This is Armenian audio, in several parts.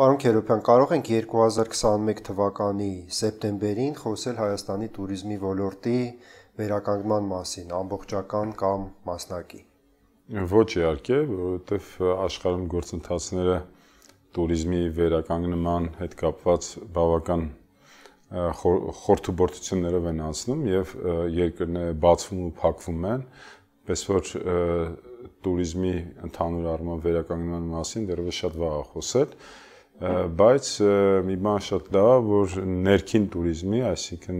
Պարոն Քերոբյան, կարող ենք 2021 թվականի սեպտեմբերին խոսել Հայաստանի ቱրիզմի ոլորտի վերականգնման մասին, ամբողջական կամ մասնակի։ Ոչ իհարկե, որովհետև աշխարհում գործընթացները ቱրիզմի վերականգնման հետ կապված բավական խորթուբորտություններով են անցնում եւ երկրները բացվում ու փակվում են, պես որ ቱրիզմի ընդհանուր առմամբ վերականգնման մասին դեռևս շատ վաղ է խոսել բայց մի բան շատ լավ որ ներքին туриզմի, այսինքն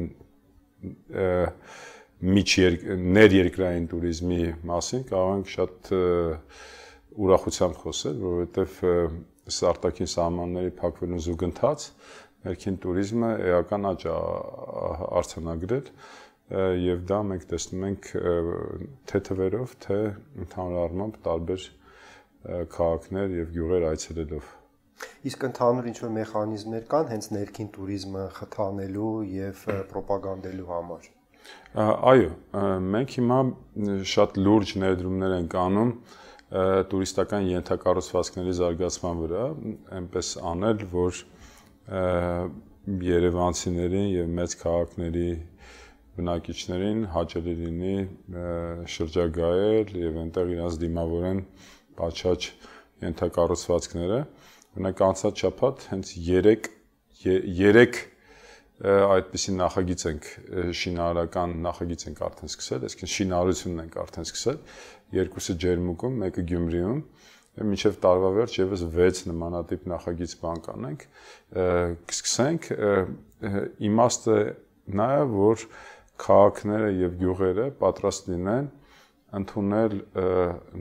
միջ ներերկրային туриզմի մասին կարող ենք շատ ուրախությամբ խոսել, որովհետև սարտակին սահմանների փակվելուն զուգընթաց ներքին туриզմը էական աճ արձանագրել եւ դա մենք տեսնում ենք թե թվերով, թե ընդհանուր առմամբ տարբեր քաղաքներ եւ գյուղեր այցելելով։ Իսկ ընդհանուր ինչ որ մեխանիզմներ կան հենց ներքին туриզմը խթանելու եւ ռոպագանդելու համար։ Ա, Այո, մենք հիմա շատ լուրջ ներդրումներ ենք անում տուրիստական ենթակառուցվածքների զարգացման վրա, այնպես անել, որ Երևանցիներին եւ մեծ քաղաքների բնակիչներին հաճելի լինի շրջագայել եւ այնտեղ իրենց դիմավորեն պատշաճ ենթակառուցվածքները։ են Մենակ անցած շաբաթ հենց 3 3 այդպիսի նախագիծ ենք շինարարական նախագիծ ենք արդեն սկսել, այսինքն շինարարությունն ենք արդեն սկսել, երկուսը Ջերմուկում, մեկը Գյումրիում, մինչև տարվա վերջ եւս 6 նմանատիպ նախագիծ բան կանենք, կսկսենք իմաստը նա է, որ քաղաքները եւ գյուղերը պատրաստ լինեն ընդունել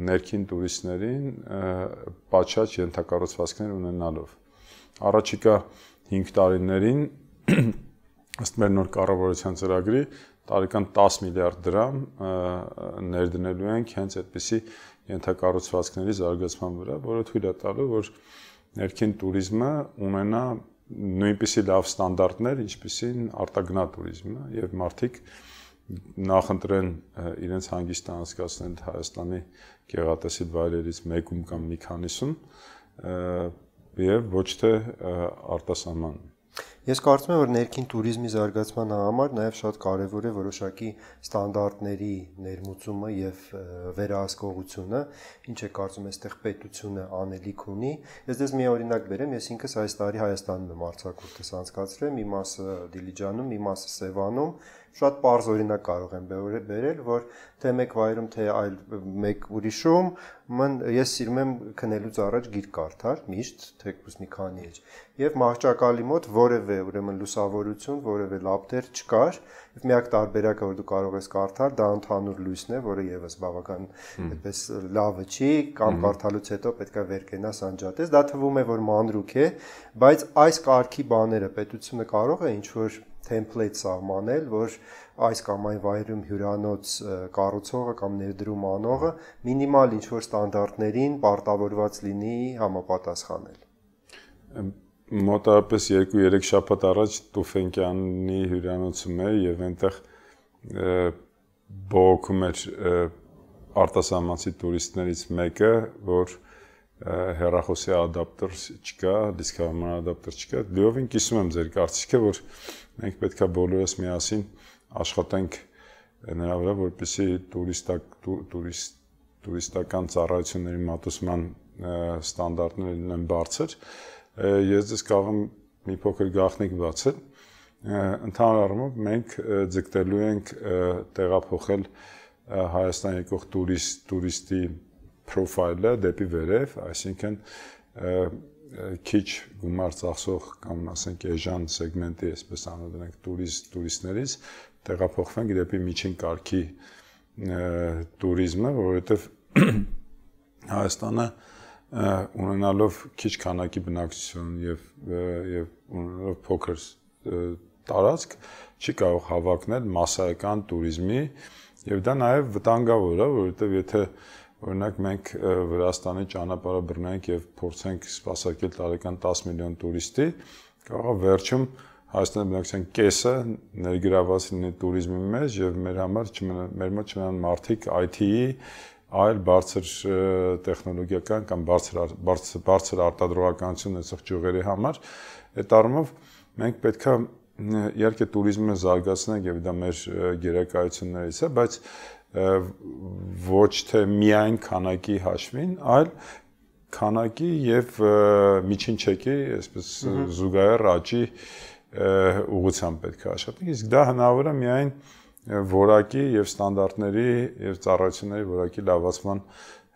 ներքին տուրիստներին պատշաճ ենթակառուցվածքներ ունենալով։ Առաջիկա 5 տարիներին ըստ մեր նոր կառավարության ծրագրի տարեկան 10 միլիարդ դրամ ներդնելու ենք հենց այդպիսի ենթակառուցվածքների զարգացման վրա, որը թույլ է տալու, որ ներքին туриզմը ունենա նույնպիսի լավ ստանդարտներ, ինչպիսին արտագնա туриզմը եւ մարդիկ նախընտրեն իրենց հանգիստը անցկացնել հա- Հայաստանի գեղատեսիլ վայրերից մեկում կամ մի քանիսում եւ ոչ թե արտասահման։ Ես կարծում եմ, որ ներքին туриզմի զարգացման համար նաև շատ կարևոր է որոշակի ստանդարտների ներմուծումը եւ վերահսկողությունը, ինչ է կարծում այստեղ պետությունը անելիք ունի։ Ես դες մի օրինակ վերեմ, ես ինքս այս տարի Հայաստանում եմ արձակուրդս անցկացրել, մի մասը Դիլիջանում, մի մասը Սևանում, մաս շատ པարզ օրինակ կարող եմ բերել, որ թե մեկ վայրում, թե այլ մեկ ուրիշում մն ես սիրում եմ քնելուց առաջ գիրք կարդալ, միշտ թեկուզ մի քանի էջ։ Եվ մահճակալի մոտ որևէ ուրեմն լուսավորություն, որևէ լապտեր չկար, եւ միակ տարբերակը որ դու կարող ես կարդալ, դա ընդհանուր լույսն է, որը եւս բավական այդպես լավը չի, կամ կարդալուց հետո պետքա վեր կենաս անջատես։ Դա թվում է որ մանրուք է, բայց այս կարգի բաները պետությունը կարող է ինչ որ թեմպլեյթ սահմանել, որ այս կամ այն վայրում հյուրանոց կառուցողը կամ ներդրում անողը մինիմալ ինչ-որ ստանդարտներին պարտավորված լինի համապատասխանել։ Մոտավորապես 2-3 շաբաթ առաջ Տուֆենկյանի հյուրանոցում էի եւ այնտեղ բողոքում էր արտասահմանցի տուրիստներից մեկը, որ հեռախոսի ադապտեր չկա, դիսկահման ադապտեր չկա։ Լիովին կիսում եմ ձեր կարծիքը, որ մենք պետքա բոլորս միասին աշխատենք նրա վրա, որպեսզի տուրիստակ տուրիստ տուրիստական ծառայությունների մատուցման ստանդարտները լինեն բարձր։ Ես դες կարող եմ մի փոքր գաղտնիք բացել։ Ընդհանուր առմամբ մենք ձգտելու ենք տեղափոխել Հայաստան եկող տուրիստ տուրիստի profile-ը դեպի վերև, այսինքն քիչ գումար ծախսող կամ ասենք էժան սեգմենտի, այսպես անվանենք турист туриստներից տեղափոխվենք դեպի միջին կարգի туриզմը, որովհետև Հայաստանը ունենալով քիչ քանակի բնակչություն եւ եւ ունենալով փոքր տարածք չի կարող հավակնել massայական туриզմի եւ դա նաեւ վտանգավոր է, որովհետեւ եթե և, Օրինակ մենք Վրաստանի ճանապարհը բռնենք եւ փորձենք սպասարկել տարեկան 10 միլիոն տուրիստի, կարող է վերջում Հայաստանի բնակչության կեսը ներգրաված լինի туриզմի մեջ եւ մեր համար մեր մոտ չմնան մարդիկ IT-ի այլ բարձր տեխնոլոգիական կամ բարձր բարձր բարձր արտադրողականություն ունեցող ճյուղերի համար այդ առումով մենք պետքա իհարկե туриզմը զարգացնենք եւ դա մեր գերակայություններից է բայց ոչ թե միայն քանակի հաշվին, այլ քանակի եւ միջինչեկի, այսպես զուգահեռ աճի ուղղությամբ պետք է աշխատենք, իսկ դա հնարավոր է միայն որակի եւ ստանդարտների եւ ծառայությունների որակի լավացման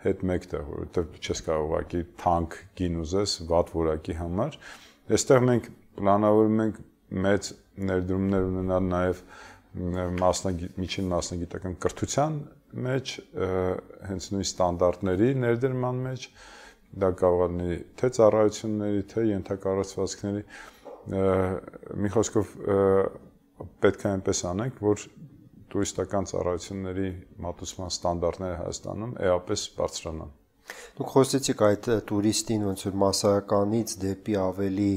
հետ մեկտեղ, որովհետեւ չես կարող ուղակի թանկ գին ուզես վատ որակի համար։ Այստեղ մենք պլանավորում ենք մեծ ներդրումներ ունենալ նաեւ և մասնագիտ միջին մասնագիտական կրթության մեջ հենց նույն ստանդարտների ներդրման մեջ դա կարող է թե ծառայությունների թե ենթակառուցվածքների մի խոսքով պետք է այնպես անենք, որ տուրիստական ծառայությունների մատուցման ստանդարտները Հայաստանում էապես բարձրանան։ Դուք խոսեցիք այդ տուրիստին ոնց որ massականից դեպի ավելի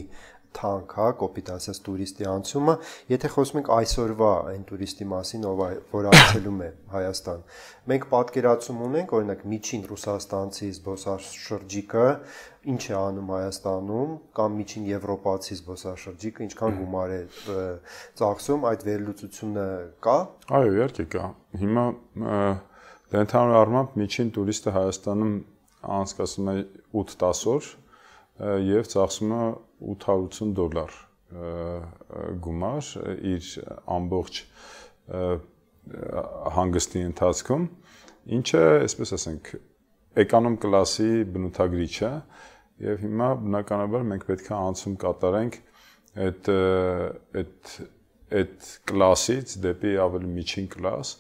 թանկ, հա, կոպիտ ասած տուրիստի անցումը, եթե խոսում ենք այսօրվա այն տուրիստի մասին, ով որ այցելում է Հայաստան։ Մենք պատկերացում ունենք, օրինակ, միջին ռուսաստանցի զբոսաշրջիկը ինչ է անում Հայաստանում կամ միջին եվրոպացի զբոսաշրջիկը ինչքան գումար է ծախսում, այդ վերլուծությունը կա։ Այո, իհարկե կա։ Հիմա դա դե ընդհանուր առմամբ միջին տուրիստը Հայաստանում անցկացնում է 8-10 օր եւ ծախսում է 880 դոլար գումար իր ամբողջ հանգստի ընթացքում, ինչը, այսպես ասենք, էկոնոմ կլասի բնութագրիչ է եւ հիմա բնականաբար մենք պետք է անցում կատարենք այդ այդ այդ կլասից դեպի ավելի միջին կլաս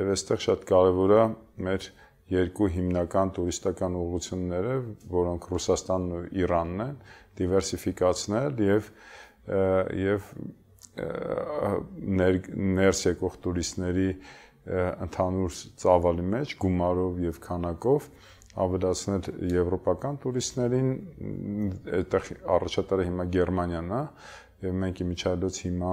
եւ այստեղ շատ կարեւոր է մեր և երկու հիմնական տուրիստական ուղղությունները, որոնք Ռուսաստանն ու Իրանն են, դիվերսիֆիկացնել եւ եւ ներ, ներս եկող տուրիստների ընդհանուր ծավալի մեջ գումարով եւ քանակով ավելացնել եվրոպական տուրիստերին, այդտեղ առաջատարը հիմա Գերմանիան է, եւ մենք իմիջիայլոց հիմա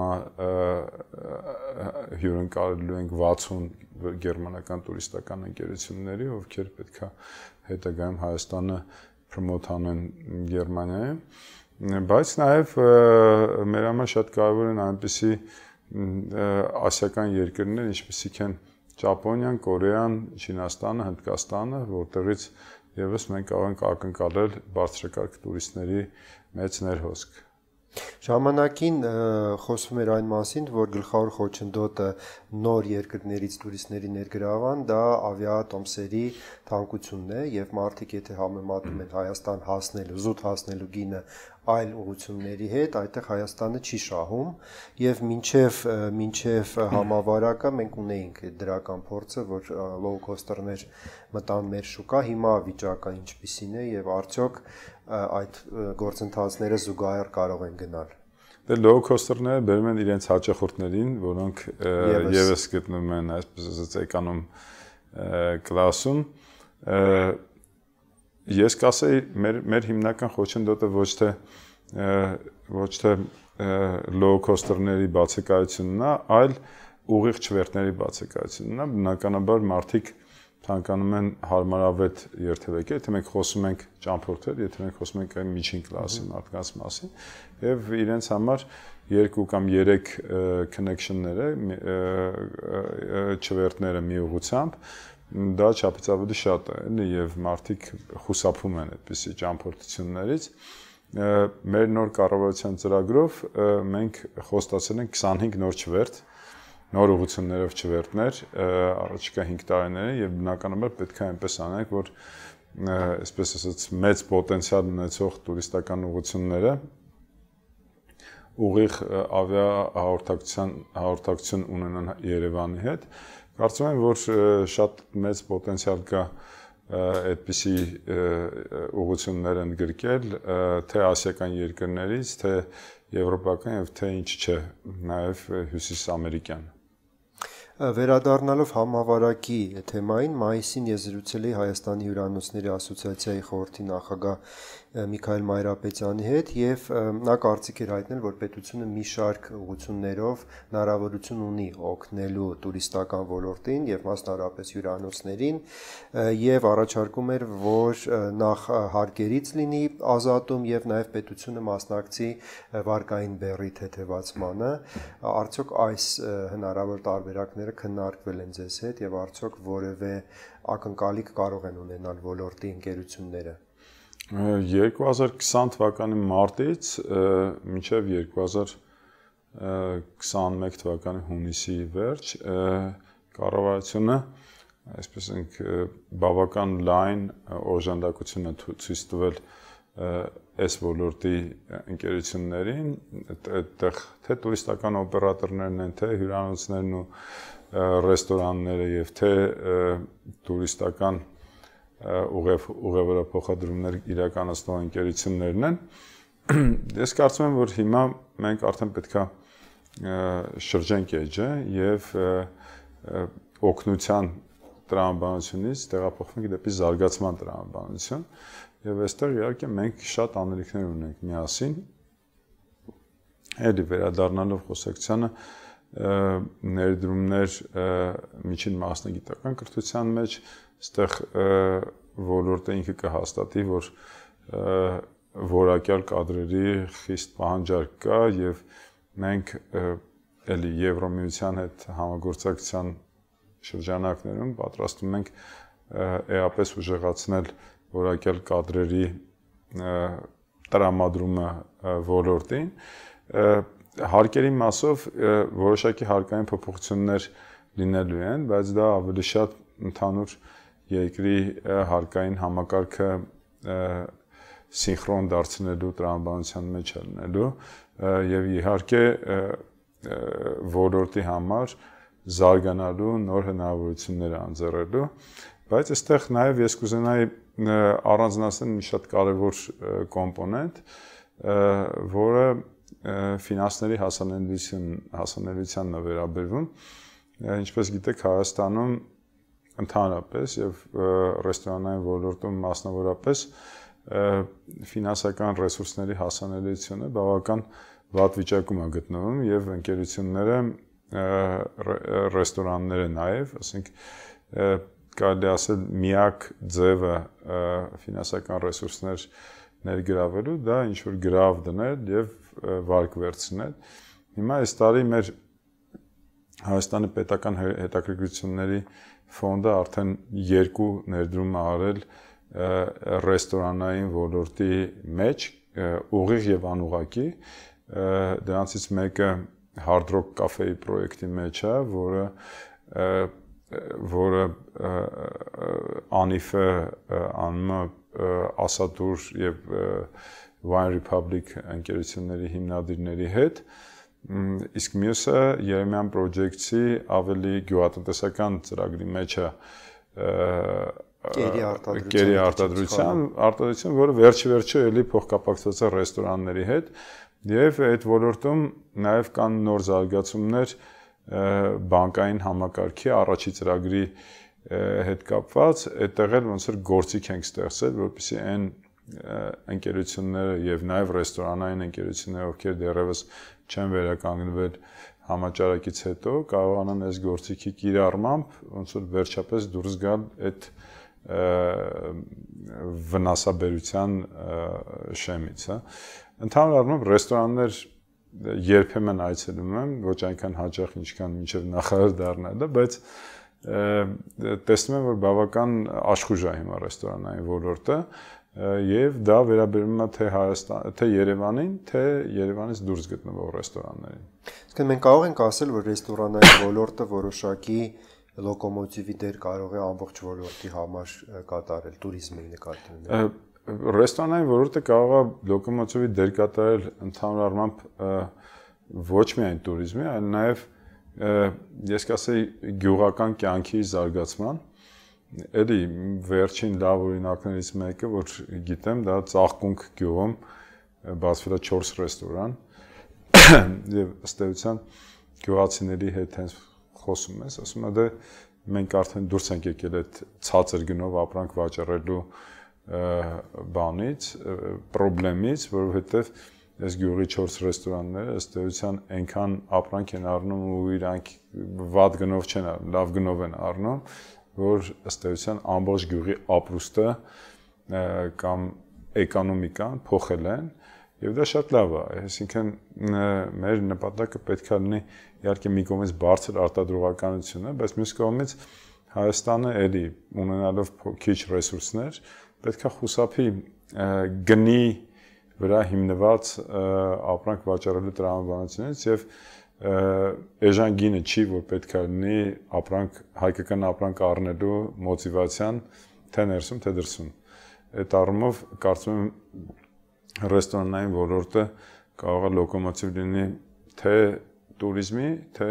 հյուրընկալելու ենք 60 գերմանական տուրիստական ընկերությունների, ովքեր պետքա հետագայում Հայաստանը պրոմոթ անեն Գերմանիայում, բայց նաև մեր համար շատ կարևոր են այնպիսի ասիական երկրներ, ինչպիսիք են Ճապոնիան, Կորեան, Չինաստանը, Հնդկաստանը, որտեղից եւս մենք կարող ենք ակնկալել բարձրակարգ տուրիստների մեծ ներհոսք։ Ժամանակին խոսվում էր այն մասին, որ գլխավոր խոչընդոտը նոր երկրներից տուրիստների ներգրավան, դա ավիատոմսերի թանկությունն է եւ մարդիկ եթե համեմատում են Հայաստան հասնելու, զուտ հասնելու գինը այլ ուղությունների հետ, այդտեղ Հայաստանը չի շահում եւ մինչեւ մինչեւ համավարակը մենք ունեինք դրական փորձը, որ լոու կոստերներ մտան մեր շուկա, հիմա վիճակը ինչպիսին է եւ արդյոք այդ գործընթացները զուգահեռ կարող են գնալ։ Դե low cost-ները բերում են իրենց հաճախորդներին, որոնք եւս գտնում են այսպես էկանում կլասում։ Ես կասեի, մեր մեր հիմնական խոչընդոտը ոչ թե ոչ թե low cost-ների բացակայությունն է, այլ ուղիղ չվերթների բացակայությունն է։ Բնականաբար մարդիկ թանկանում են հարմարավետ երթևեկեր, եթե մենք խոսում ենք ճամփորդել, եթե մենք խոսում ենք այն միջին կլասի մարդկանց մասին, եւ իրենց համար երկու կամ երեք connection-ները չվերտները մի ուղությամբ դա չափածավալի շատ է, էլի եւ մարդիկ խուսափում են այդպիսի ճամփորդություններից մեր նոր կառավարության ծրագրով մենք խոստացել ենք 25 նոր չվերթ, նոր ուղություններով չվերտներ առաջիկա 5 տարիներին եւ բնականաբար պետք է այնպես անենք, որ այսպես ասած մեծ պոտենցիալ ունեցող տուրիստական ուղությունները ուղիղ ավիա հաղորդակցության հաղորդակցություն ունենան Երևանի հետ։ Կարծում եմ, որ շատ մեծ պոտենցիալ կա այդպիսի ուղություններ ընդգրկել թե ասիական երկրներից, թե եվրոպական եւ թե ինչ չէ, նաեւ հյուսիսամերիկյան։ Վերադառնալով համավարակի թեմային, մայիսին ես զրուցել էի Հայաստանի հյուրանոցների ասոցիացիայի խորհրդի նախագահ Միքայել Մայրապետյանի հետ եւ նա կարծիք էր հայտնել, որ պետությունը մի շարք ուղություններով հնարավորություն ունի օգնելու տուրիստական ոլորտին եւ մասնարարապես հյուրանոցներին եւ առաջարկում էր, որ նախ հարկերից լինի ազատում եւ նաեւ պետությունը մասնակցի վարկային բերի թեթևացմանը։ Արդյոք այս հնարավոր տարբերակները քննարկվել են ձեզ հետ եւ արդյոք որևէ ակնկալիք կարող են ունենալ ոլորտի ընկերությունները։ 2020 թվականի մարտից մինչև 2021 թվականի հունիսի վերջ կառավարությունը այսպես ենք բավական լայն օժանդակություն է ցույց տվել այս ոլորտի ընկերություններին, այդտեղ թե տուրիստական օպերատորներն են, թե հյուրանոցներն ու ռեստորանները եւ թե տուրիստական ուղև ուղևորը փոխադրումներ իրականացնող ընկերություններն են։ Ես կարծում եմ, որ հիմա մենք արդեն պետքա շրջենք էջը եւ օկնության տրամաբանությունից տեղափոխվենք դեպի զարգացման տրամաբանություն եւ այստեղ իհարկե մենք շատ անելիքներ ունենք միասին Էդի վերադառնալով խոսակցությանը ներդրումներ միջին մասնագիտական կրթության մեջ, մեջ այստեղ ոլորտը ինքը կհաստատի, որ որակյալ կadrերի խիստ պահանջարկ կա եւ մենք էլի Եվրոմիության հետ համագործակցության շրջանակներում պատրաստում ենք էապես ուժեղացնել որակյալ կadrերի տրամադրումը ոլորտին հարկերի մասով որոշակի հարկային փոփոխություններ լինելու են, բայց դա ավելի շատ ընդհանուր երկրի հարկային համակարգը սինխրոն դարձնելու տրամաբանության մեջ ելնելու եւ իհարկե ոլորտի համար զարգանալու նոր հնարավորություններ անձեռելու բայց այստեղ նաեւ ես կուզենայի առանձնացնել մի շատ կարևոր կոմպոնենտ որը ֆինանսների հասանելիություն հասանելիությանն է վերաբերվում ինչպես գիտեք Հայաստանում ընդհանրապես եւ ռեստորանային ոլորտում մասնավորապես ֆինանսական ռեսուրսների հասանելիությունը բավական վատ վիճակում է գտնվում եւ ընկերությունները ռեստորանները նաեւ, ասենք կարելի ասել միակ ձևը ֆինանսական ռեսուրսներ ներգրավելու դա ինչ որ գրավ դնել եւ վարկ վերցնել։ Հիմա այս տարի մեր Հայաստանի պետական հետաքրքրությունների ֆոնդը արդեն երկու ներդրում արել ռեստորանային ոլորտի մեջ ուղիղ եւ անուղակի դրանցից մեկը Hard Rock Cafe-ի պրոյեկտի մեջ է, որը որը անիֆը անմը ասատուր եւ Wine Republic ընկերությունների հիմնադիրների հետ և, իսկ մյուսը Երեմյան պրոջեկցի ավելի գյուղատնտեսական ծրագրի մեջ է կերի արտադրության կերի արտադրության արտադրություն, որը վերջ-վերջը էլի փոխկապակցված է ռեստորանների հետ եւ այդ ոլորտում նաեւ կան նոր զարգացումներ բանկային համակարգի առաջի ծրագրի հետ կապված, այդտեղ էլ ոնց որ գործիք ենք ստեղծել, որպեսզի այն ընկերությունները եւ նաեւ ռեստորանային ընկերությունները, ովքեր դեռևս չեն վերականգնվել համաճարակից հետո կարողանան այս գործիքի կիրառմամբ ոնց որ վերջապես դուրս գալ այդ վնասաբերության շեմից, հա։ Ընդհանուր առմամբ ռեստորաններ երբեմն այցելում եմ, ոչ այնքան հաճախ, ինչքան մինչև նախարար դառնալը, բայց տեսնում եմ, որ բավական աշխուժ է հիմա ռեստորանային ոլորտը, եւ դա վերաբերում է թե Հայաստան, թե Երևանին, թե Երևանից դուրս գտնվող ռեստորաններին։ Իսկ մենք կարող ենք ասել, որ ռեստորանային ոլորտը որոշակի լոկոմոտիվի դեր կարող է ամբողջ ոլորտի համար կատարել ቱրիզմի նկատմամբ։ Ռեստորանային ոլորտը կարող է լոկոմոտիվի դեր կատարել ընդհանուր առմամբ ոչ միայն ቱրիզմի, այլ նաեւ ես կասեի գյուղական կյանքի զարգացման, Էլի վերջին լավ օրինակներից մեկը, որ գիտեմ, դա ծաղկունք գյուղում բացվել է 4 ռեստորան եւ ըստ էության գյուղացիների հետ հենց խոսում ես, ասում եմ, դե մենք արդեն դուրս ենք եկել այդ ցածր գնով ապրանք վաճառելու բանից, խնդրից, որովհետեւ այս գյուղի 4 ռեստորանները ըստ էության այնքան ապրանք են առնում ու իրանք վատ գնով չեն առնում, լավ գնով են առնում, որ ըստ էության ամբողջ գյուղի ապրուստը կամ էկոնոմիկան փոխել են եւ դա շատ լավ է այսինքն մեր նպատակը պետք է լինի իհարկե մի կողմից բարձր արտադրողականությունը բայց մյուս կողմից Հայաստանը էլի ունենալով քիչ ռեսուրսներ պետք է խուսափի գնի վրա հիմնված ապրանք վաճառելու տրամաբանությունից եւ և էժան գինը չի, որ պետք է լինի ապրանք հայկական ապրանք առնելու մոտիվացիան թե ներսում, թե դրսում։ Այդ առումով կարծում եմ ռեստորանային ոլորտը կարող է լոկոմոտիվ լինի թե туриզմի, թե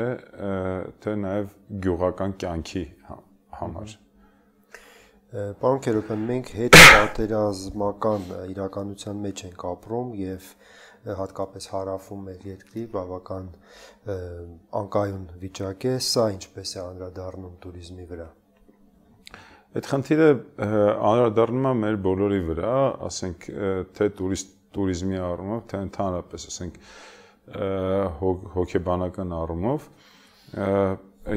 թե նաև գյուղական կյանքի հա-, համար։ Պարոն Քերոփյան, մենք հետ պատերազմական իրականության մեջ ենք ապրում եւ և հատկապես հարավում մեր երկրի բավական անկայուն վիճակ է, սա ինչպես է անդրադառնում туриզմի վրա։ Այդ խնդիրը անդրադառնում է մեր բոլորի վրա, ասենք թե տուրիստ туриզմի առումով, թե ընդհանրապես, ասենք հոգեբանական առումով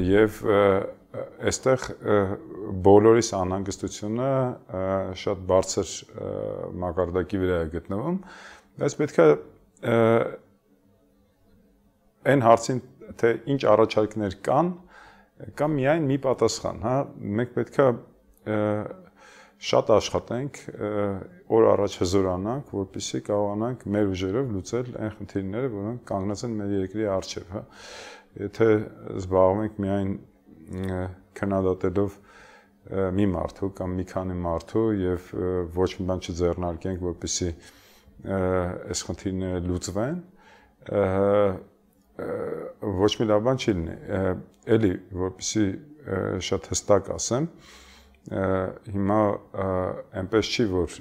եւ այստեղ բոլորիս անհանգստությունը շատ բարձր մակարդակի վրա է գտնվում, բայց պետքա այն հարցին թե ինչ առաջարկներ կան, կամ միայն մի պատասխան, հա, մենք պետքա շատ աշխատենք, օր առաջ հզորանանք, որպեսզի կարողանանք մեր ուժերով լուծել այն խնդիրները, որոնք կանգնած են մեր երկրի առջև, հա։ Եթե զբաղվում ենք միայն քննադատելով մի մարդու կամ մի քանի մարդու եւ ոչ մի բան չձեռնարկենք, որպեսզի այս խնդիրները լուծվեն, ոչ մի լավ բան չի լինի։ Էլի, որպեսի շատ հստակ ասեմ, հիմա այնպես չի, որ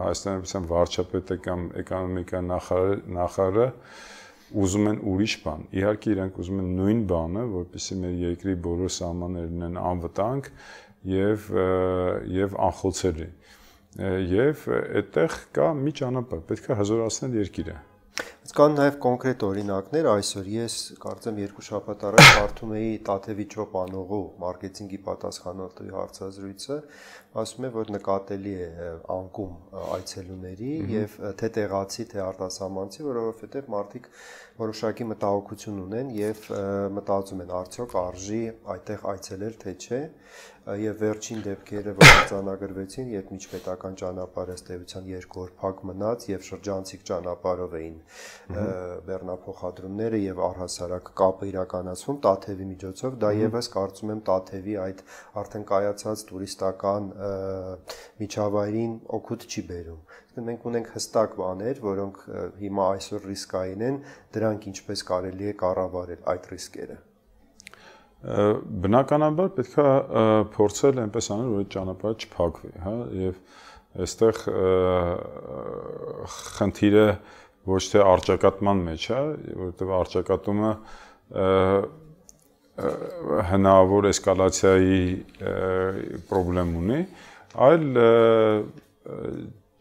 Հայաստանի Հանրապետության վարչապետը կամ էկոնոմիկա նախարարը նախարարը ուզում են ուրիշ բան։ Իհարկե իրենք ուզում են նույն բանը, որպեսզի մեր երկրի բոլոր սահմաններն են անվտանգ եւ եւ անխոցելի։ Ա եւ այդտեղ կա մի ճանապարհ, պետք է հզորացնել երկիրը։ Բայց կան նաեւ կոնկրետ օրինակներ, այսօր ես կարծեմ երկու շաբաթ առաջ կարդում էի Տաթևիչո Պանողու մարքեթինգի պատասխանատուի հարցազրույցը, ասում է, որ նկատելի է անկում այցելուների եւ թե տեղացի, թե արտասահմանցի, որովհետեւ մարդիկ որոշակի մտահոգություն ունեն եւ մտածում են արդյոք արժի այդտեղ այցելել թե չէ եւ վերջին դեպքերը վարձանագրվեցին, երբ միջպետական ճանապարհը ստեյության երկու օր փակ մնաց եւ շրջանցիկ ճանապարհով էին բեռնափոխադրումները եւ առհասարակ կապը իրականացվում Տաթևի միջոցով, դա եւս կարծում եմ Տաթևի այդ արդեն կայացած տուրիստական միջավայրին օգուտ չի բերում այսինքն մենք ունենք հստակ բաներ, որոնք հիմա այսօր ռիսկային են, դրանք ինչպես կարելի է կառավարել այդ ռիսկերը բնականաբար պետքա փորձել այնպես անել, որ այդ ճանապարհը չփակվի, հա, եւ այստեղ խնդիրը ոչ թե արճակատման մեջ է, հա, որովհետեւ արճակատումը հնարավոր էսկալացիայի խնդրեմ ունի, այլ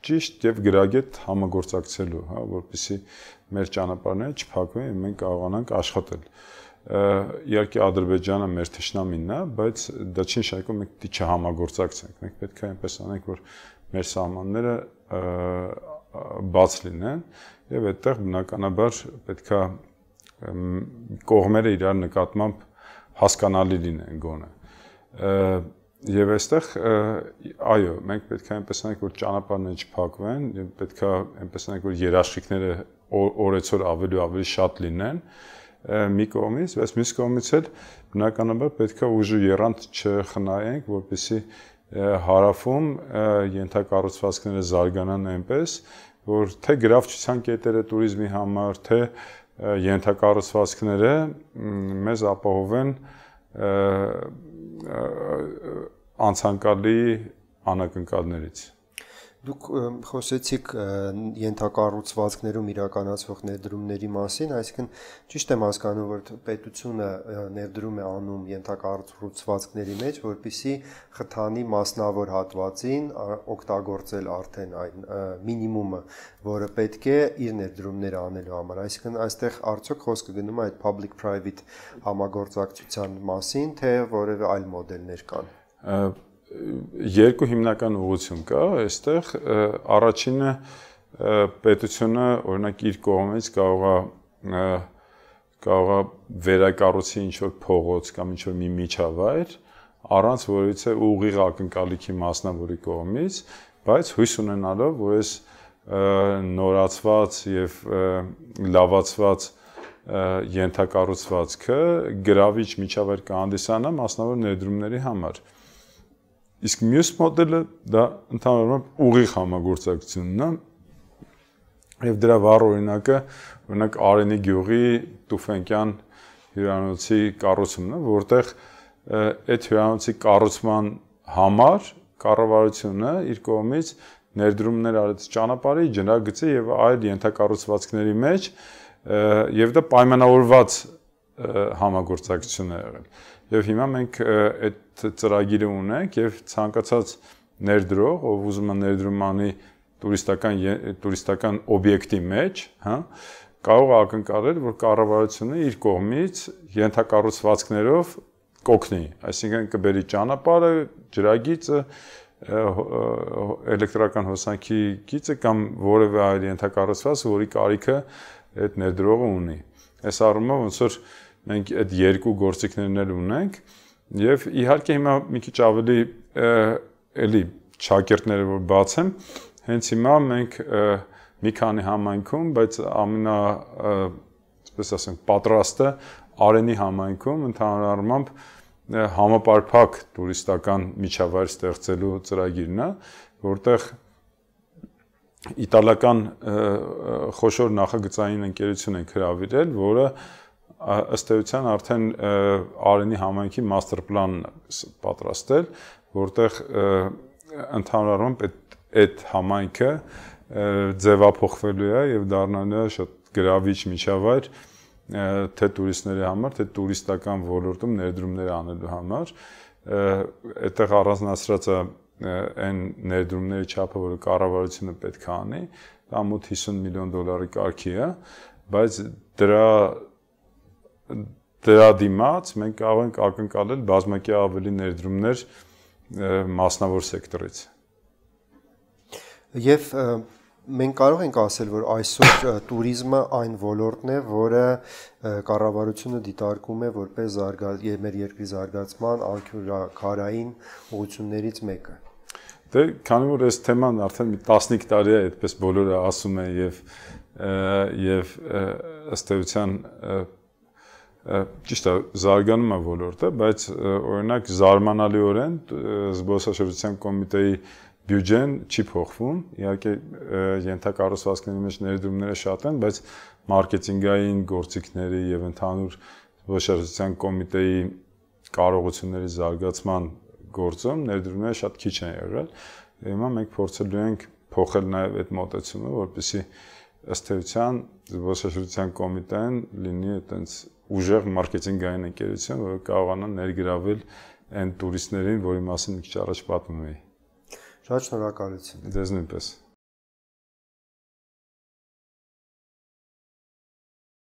ճիշտ եւ գրագետ համագործակցելու, հա, որովհետեւ մեր ճանապարհները չփակվեն, մենք կարողանանք աշխատել։ Ա, իհարկե Ադրբեջանը մեր ճշնամինն է, բայց դա չի նշանակում մենք դի չհամագործակցենք։ Մենք պետք է այնպես անենք, որ մեր սահմանները բաց լինեն եւ այդտեղ բնականաբար պետքա կողմերը իրար նկատմամբ հասկանալի լինեն գոնը։ Եվ այստեղ այո, մենք պետք է այնպես անենք, որ ճանապարհները չփակվեն, եւ պետք է այնպես անենք, որ երաշխիքները օրեցօր ավելի ու ավելի շատ լինեն, և մի կողմից, բայց մյուս կողմից էլ բնականաբար պետքա ուժը երանդ չխնայենք, որպեսզի հարավում ենթակառուցվածքները զարգանան այնպես, որ թե գրավչության կետերը туриզմի համար, թե ենթակառուցվածքները մեզ ապահովեն անցանկալի անակնկալներից Դուք խոսեցիք յենթակառուցվածքներում իրականացվող ներդրումների մասին, այսինքն ճիշտ եմ հասկանում, որ պետությունը ներդրում է անում յենթակառուցվածքների մեջ, որpիսի խթանի մասնավոր հատվածին օգտագործել արդեն այն մինիմումը, որը պետք է իր ներդրումները անելու համար։ Այսինքն այստեղ արդյոք խոսքը գնում է այդ public private համագործակցության մասին, թե որևէ այլ մոդելներ կան։ Ա, երկու հիմնական ուղղություն կա այստեղ առաջինը պետությունը օրինակ իր կողմից կարող է կարող է վերակառուցի ինչ որ փողոց կամ ինչ որ մի միջավայր առանց որևիցե ուղիղ ակնկալիքի մասնավորի կողմից բայց հույս ունենալով որ այս նորացված եւ լավացված յենթակառուցվածքը գրավիչ միջավայր կհանդիսանա մասնավոր ներդրումների համար։ Ա, Իսկ մյուս մոդելը դա ընդհանրապես ուղիղ համագործակցությունն է, Եվ դրա վառ օրինակը օրինակ Արենի գյուղի Տուֆենկյան հյուրանոցի կառուցումն է, որտեղ այդ հյուրանոցի կառուցման համար կառավարությունը իր կողմից ներդրումներ արեց ճանապարհի, ջրագծի եւ այլ ենթակառուցվածքների մեջ եւ դա պայմանավորված համագործակցություն է եղել եւ հիմա մենք այդ ծրագիրը ունենք եւ ցանկացած ներդրող, ով ուզում է ներդրում անի տուրիստական տուրիստական օբյեկտի մեջ, հա, կարող է ակնկալել, որ կառավարությունը իր կողմից յենթակառուցվածքներով կօգնի, այսինքն կբերի ճանապարհը, ջրագիծը, էլեկտրական հոսանքի գիծը կամ որևէ այլ յենթակառուցվածք, որի կարիքը այդ ներդրողը ունի։ Այս առումով ոնց որ մենք այդ երկու գործիքներն էլ ունենք եւ իհարկե հիմա մի քիչ ավելի էլի շակերտները որ բացեմ, հենց հիմա մենք մի քանի համայնքում, բայց ամենա այսպես ասենք պատրաստը Արենի համայնքում ընդհանրապես համապարփակ տուրիստական միջավայր ստեղծելու ծրագիրն է, որտեղ իտալական խոշոր նախագծային ընկերություն են հրավիրել, որը և, ըստ էության արդեն Արենի համայնքի master plan-ն պատրաստել, որտեղ ընդհանրապես այդ այդ համայնքը ձևափոխվելու է եւ դառնալու է շատ գրավիչ միջավայր թե տուրիստների համար, թե տուրիստական ոլորտում ներդրումներ անելու համար։ Այդտեղ առանձնացրած է այն ներդրումների չափը, որը կառավարությունը պետք է անի, դա մոտ 50 միլիոն դոլարի կարգի է, բայց դրա դրա դիմաց մենք կարող ենք ակնկալել բազմակի ավելի ներդրումներ մասնավոր սեկտորից։ Եվ մենք կարող ենք ասել, որ այսօր туриզմը այն ոլորտն է, որը կառավարությունը դիտարկում է որպես զարգալ մեր երկրի զարգացման անկյուրաքարային ուղություններից մեկը։ Դե, քանի որ այս թեման արդեն մի 15 տարի է այդպես բոլորը ասում են եւ եւ ըստ էության ճիշտ է զարգանում է ոլորտը, բայց օրինակ զարմանալիորեն զբոսաշրջության կոմիտեի բյուջեն չի փոխվում։ Իհարկե յենթակառուցվածքների մեջ ներդրումները շատ են, բայց մարքեթինգային գործիքների եւ ընդհանուր զբոսաշրջության կոմիտեի կարողությունների զարգացման գործում ներդրումները շատ քիչ են եղել։ Հիմա մենք փորձելու ենք փոխել նաեւ այդ մոտեցումը, որպեսզի ըստ էության զբոսաշրջության կոմիտեն լինի այտենց ուժեղ մարքեթինգային ընկերություն, որը կարողանա ներգրավել այն տուրիստներին, որի մասին մի քիչ առաջ պատմում էի։ Շատ շնորհակալություն։ Ձեզ նույնպես։